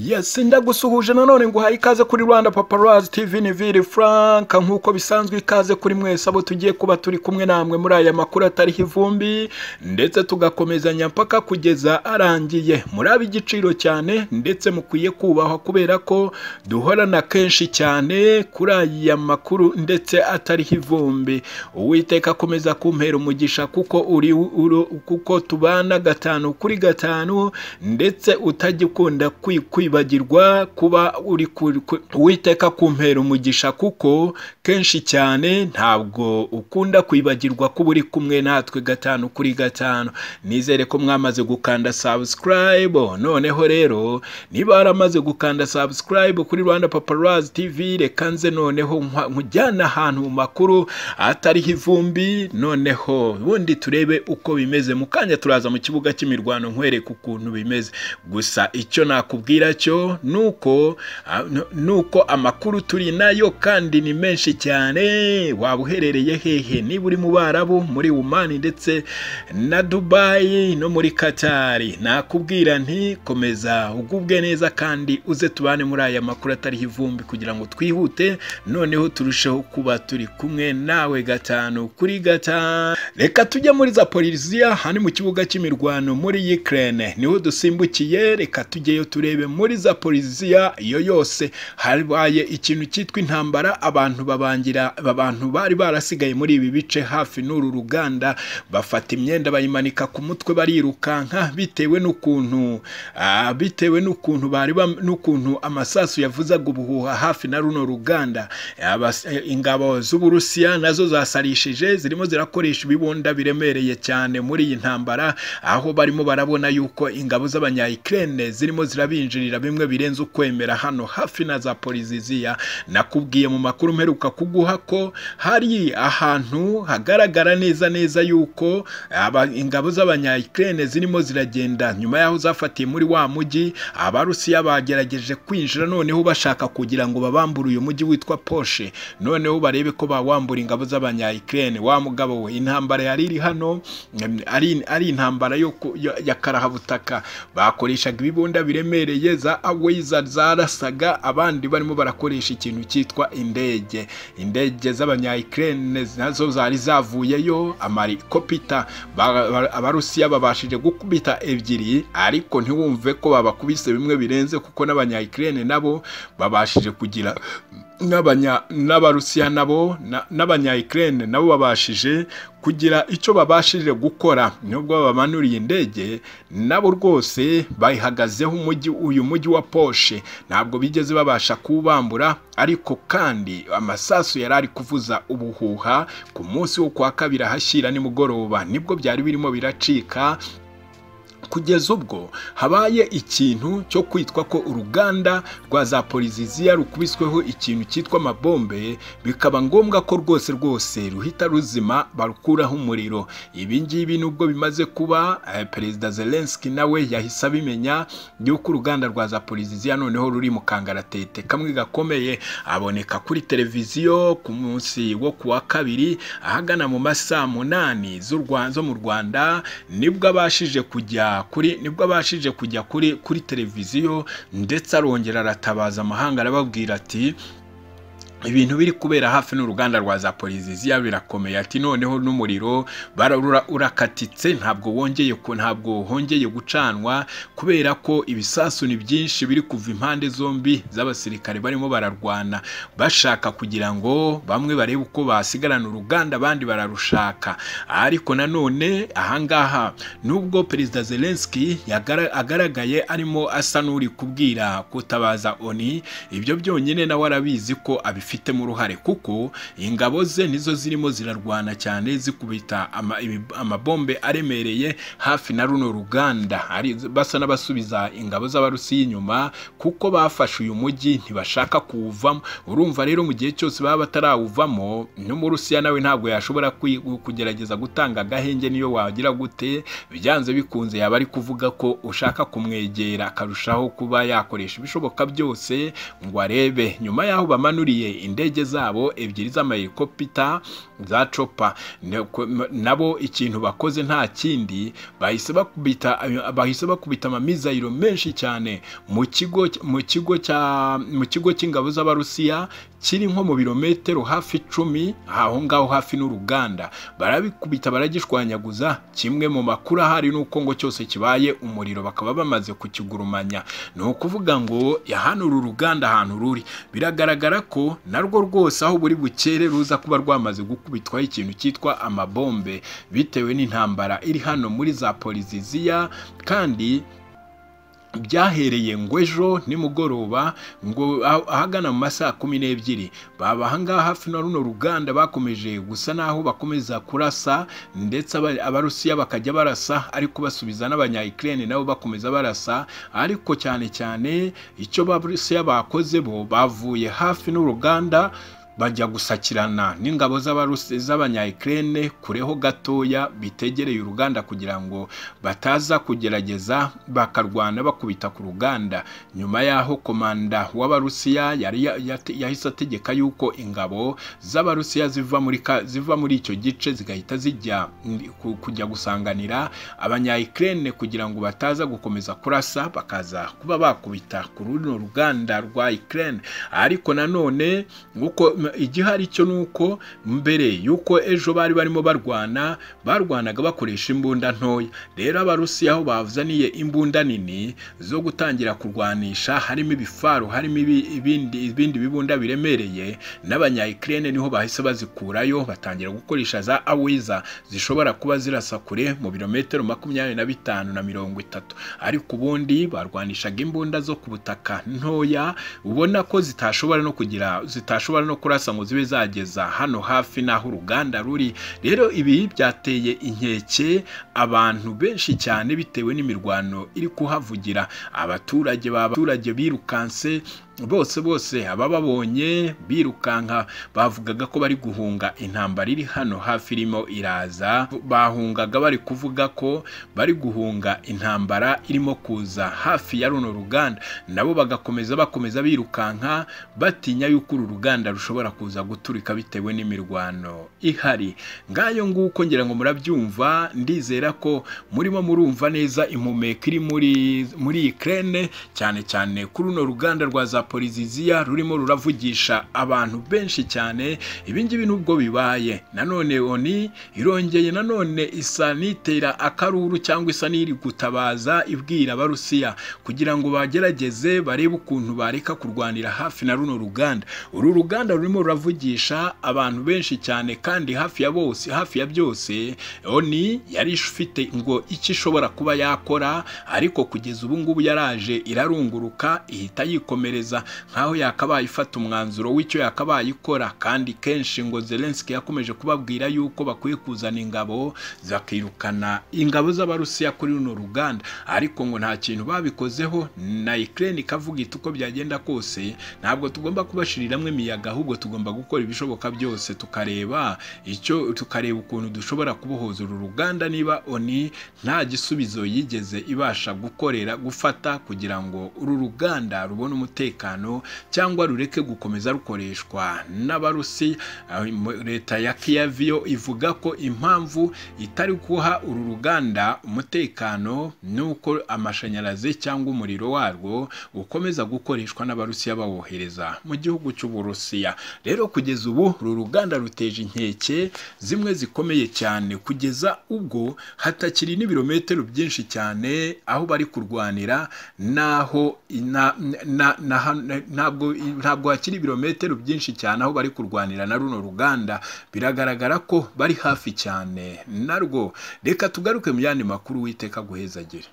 yes ndagusuhuje nanone ngo uhaye ikaze kuri rwanda paparazi tv ni viri frank nk'uko bisanzwe ikaze kuri mwese abo tugiye kuba turi kumwe namwe muri aya makuru atariho ivumbi ndetse tugakomezanya mpaka kugeza arangiye muri igiciro cyane ndetse mukwiye kubahwa kubera ko duhorana kenshi cyane kuri aya makuru ndetse atariho ivumbi uwiteka akomeza kumpera umugisha kuko uri kuko tubana gatanu kuri gatanu ndetse utajya ukunda kwikwi kwibagirwa kuba uri uwiteka kumpera umugisha kuko kenshi cyane ntabwo ukunda kwibagirwa kuba uri kumwe natwe gatanu kuri gatanu nizere ko mwamaze gukanda sabusikarayibe noneho rero niba aramaze gukanda subscribe kuri rwanda Paparazzi TV reka nze noneho nkujyana ahantu mu makuru atariho ivumbi noneho ubundi turebe uko bimeze mu kanya turaza mu kibuga cy'imirwano nkwereka ukuntu bimeze gusa icyo nakubwira cyo nuko nuko amakuru turi nayo kandi ni menshi cyane waba uherereye hehe niba uri mu barabu muri umani ndetse na dubayi no muri katari nakubwira nti komeza ugubwe neza kandi uze tubane muri aya makuru atariho ivumbi kugira ngo twihute noneho turusheho kuba turi kumwe nawe gatanu kuri gatanu reka tujye muri za polisiya hano mu kibuga cy'imirwano muri yikirene niho dusimbukiye reka tujyeyo turebe muri za zapoliziya iyo yose habaye ikintu cyitwa intambara abantu babangira abantu bari barasigaye muri ibi bice hafi n'uru ruganda bafata imyenda bayimanika ku mutwe barirukanka bitewe n'ukuntu ah, bitewe n'ukuntu bari n'ukuntu amasasu yavuzaga ubuhuha hafi na runo ruganda ingabo z'uburusiya nazo zasarishije zirimo zirakoresha ibibunda biremereye cyane muri iyi ntambara aho barimo barabona yuko ingabo z'abanyayikirere zirimo zirabinjira gushirira bimwe birenze ukwemera hano hafi na za poliziziya nakubwiye mu makuru mperuka kuguha ko hari ahantu hagaragara neza neza yuko ingabo z'abanyayikirene zirimo ziragenda nyuma yaho zafatiye muri wa mujyi abarusiya bagerageje kwinjira noneho bashaka kugira ngo babambure uyu mujyi witwa poshe noneho barebe ko bawambura ingabo z'abanyayikirene wa mugabo we intambara yari iri hano ari intambara ya karahabutaka bakoreshaga ibibunda biremereye za awizard zarasaga abandi barimo barakoresha ikintu cyitwa indege indege z'abanyayikirene nazo zari zavuyeyo amarikopita abarusiya babashije gukubita ebyiri ariko ntiwumve ko babakubise bimwe birenze kuko n'abanyayikirene nabo babashije kugira n'abarusiya nabo n'abanyayikirere nabo babashije kugira icyo babashije gukora nubwo babanuriye indege nabo rwose bayihagazeho uyu mujyi wa poshe ntabwo bigeze babasha kuwubambura ariko kandi amasasu yari ari kuvuza ubuhuha ku munsi wo kwa kabiri ahashyira nimugoroba nibwo byari birimo biracika kugeza ubwo habaye ikintu cyo kwitwa ko uruganda rwa za poliziziya rukubisweho ikintu cyitwa amabombe bikaba ngombwa ko rwose rwose ruhita ruzima barukuraho umuriro ibi ngibi nubwo bimaze kuba eh, perezida zelenski nawe yahise abimenya yuko uruganda rwa za poliziziya noneho ruri mu kangaratete kamwe gakomeye aboneka kuri televiziyo ku munsi wo kuwa kabiri ahagana mu masaha munani zo mu rwanda nibwo abashije kujya kuri nibwo abashije kujya kuri kuri televiziyo ndetse arongera aratabaza amahanga arababwira ati ibintu biri kubera hafi n'uruganda rwa za poliziziya birakomeye ati noneho n'umuriro bararura urakatitse ntabwo wongeye ntabwo hongeye gucanwa kubera ko ibisasu ni byinshi biri kuva impande zombi z'abasirikare barimo bararwana bashaka kugira ngo bamwe barebe uko basigarana uruganda abandi bararushaka ariko nanone ahangaha nubwo perezida zelenski agaragaye arimo asa n'uri kubwira kutabaza oni ibyo byonyine nawe arabizi ko abifite abifitemo uruhare kuko ingabo ze nizo zirimo zirarwana cyane zikubita amabombe aremereye hafi na runo ruganda basa n'abasubiza ingabo z'abarusiya inyuma kuko bafashe uyu mujyi ntibashaka kuwuvamo urumva rero mu gihe cyose baba batarawuvamo n'umurusiya nawe ntabwo yashobora kugerageza gutanga agahenge niyo wagira gute byanze bikunze yaba ari kuvuga ko ushaka kumwegera akarushaho kuba yakoresha ibishoboka byose ngo arebe nyuma y'aho bamanuriye indege zabo ebyiri z'amayikopita za copa nabo ikintu bakoze nta kindi bahise bakubita bahise bakubita amamizayiro menshi cyane mu kigo mu kigo cya mu kigo cy'ingabo z'abarusiya kiri nko mu birometero hafi icumi aho ngaho hafi n'uruganda barabikubita baragishwanyaguza kimwe mu makuru ahari n'uko ngo cyose kibaye umuriro bakaba bamaze kukigurumanya ni ukuvuga ngo yahanura uruganda ahantu ruri biragaragara ko narwo rwose aho buri bukere ruza kuba rwamaze gukubitwaho ikintu cyitwa amabombe bitewe n'intambara iri hano muri za poliziziya kandi byahereye ngo ejo nimugoroba ngo ah, ahagana mu masaha kumi n'ebyiri baba ahangaha hafi na runo ruganda bakomeje gusa naho bakomeza kurasa ndetse abarusiya bakajya barasa ariko basubiza n'abanya nabo bakomeza barasa ariko cyane cyane icyo barusiya bakoze bo bavuye hafi n'uruganda bajya gusakirana n'ingabo z'abanya Ukraine kureho gatoya bitegereye uruganda kugira ngo bataza kugerageza bakarwana bakubita ku ruganda nyuma yaho komanda w'abarusiya yari yahise ategeka yuko ingabo z'abarusiya ziva muri ziva muri icyo gice zigahita zijya kujya gusanganira abanya Ukraine kugira ngo bataza gukomeza kurasa bakaza kuba bakubita ku runo ruganda rwa Ukraine ariko nanone nk'uko igihari cyo ni uko mbere y'uko ejo bari barimo barwana barwanaga bakoresha imbunda ntoya rero abarusiya aho bazaniye imbunda nini zo gutangira kurwanisha harimo ibifaru harimo ibindi bibunda biremereye n'abanyayikirere niho bahise bazikurayo batangira gukoresha za awiza zishobora kuba zirasa kure mu birometero makumyabiri na bitanu na mirongo itatu ariko ubundi barwanishaga imbunda zo ku butaka ntoya ubona ko zitashobora no kugira zitashobora no kuri kurasa ngo zibe zageza hano hafi n'aho uruganda ruri rero ibi byateye inkeke abantu benshi cyane bitewe n'imirwano iri kuhavugira abaturage birukanse bose bose abababonye birukanka bavugaga ko bari guhunga intambara iri hano hafi irimo iraza bahungaga bari kuvuga ko bari guhunga intambara irimo kuza hafi ya runo ruganda nabo bagakomeza bakomeza birukanka batinya yuko uru ruganda rushobora kuza guturika bitewe n'imirwano ihari ngayo nguko ngira ngo murabyumva ndizera ko murimo murumva neza impumeko iri muri muri iyi cyane cyane kuri runo ruganda rwa za poliziziya rurimo ruravugisha abantu benshi cyane ibingibi nubwo bibaye nanone oni irongeye nanone isa n'itera akaruru cyangwa isa n'iri gutabaza ibwira abarusiya kugira ngo bagerageze barebe ukuntu bareka kurwanira hafi na runo ruganda uru ruganda rurimo ruravugisha abantu benshi cyane kandi hafi ya bose hafi ya byose oni yari ifite ngo icyo ishobora kuba yakora ariko kugeza ubu ngubu yaraje irarunguruka ihita yikomereza kugaragaza nk'aho yakabaye ifata umwanzuro w'icyo yakabaye ikora kandi kenshi ngo Zelensky yakomeje kubabwira yuko bakwiye kuzana ingabo zakirukana ingabo z'abarusiya kuri runo ruganda ariko ngo nta kintu babikozeho na Ukraine ikavuga iti uko byagenda kose ntabwo tugomba kubashiriramwe imiyaga ahubwo tugomba gukora ibishoboka byose tukareba icyo tukareba ukuntu dushobora kubohoza uru ruganda niba oni nta gisubizo yigeze ibasha gukorera gufata kugira ngo uru ruganda rubone umutekano umutekano cyangwa rureke gukomeza rukoreshwa n'abarusi leta ya kiyaviyo ivuga ko impamvu itari guha uru ruganda umutekano n'uko amashanyarazi cyangwa umuriro warwo ukomeza gukoreshwa n'abarusiya bawohereza mu gihugu cy'uburusiya rero kugeza ubu uru ruganda ruteje inkeke zimwe zikomeye cyane kugeza ubwo hatakiri n'ibirometero byinshi cyane aho bari kurwanira n'aho ntabwo ntabwo hakiri ibirometero byinshi cyane aho bari kurwanira na runo ruganda biragaragara ko bari hafi cyane narwo reka tugaruke mu yandi makuru witeka guheza agira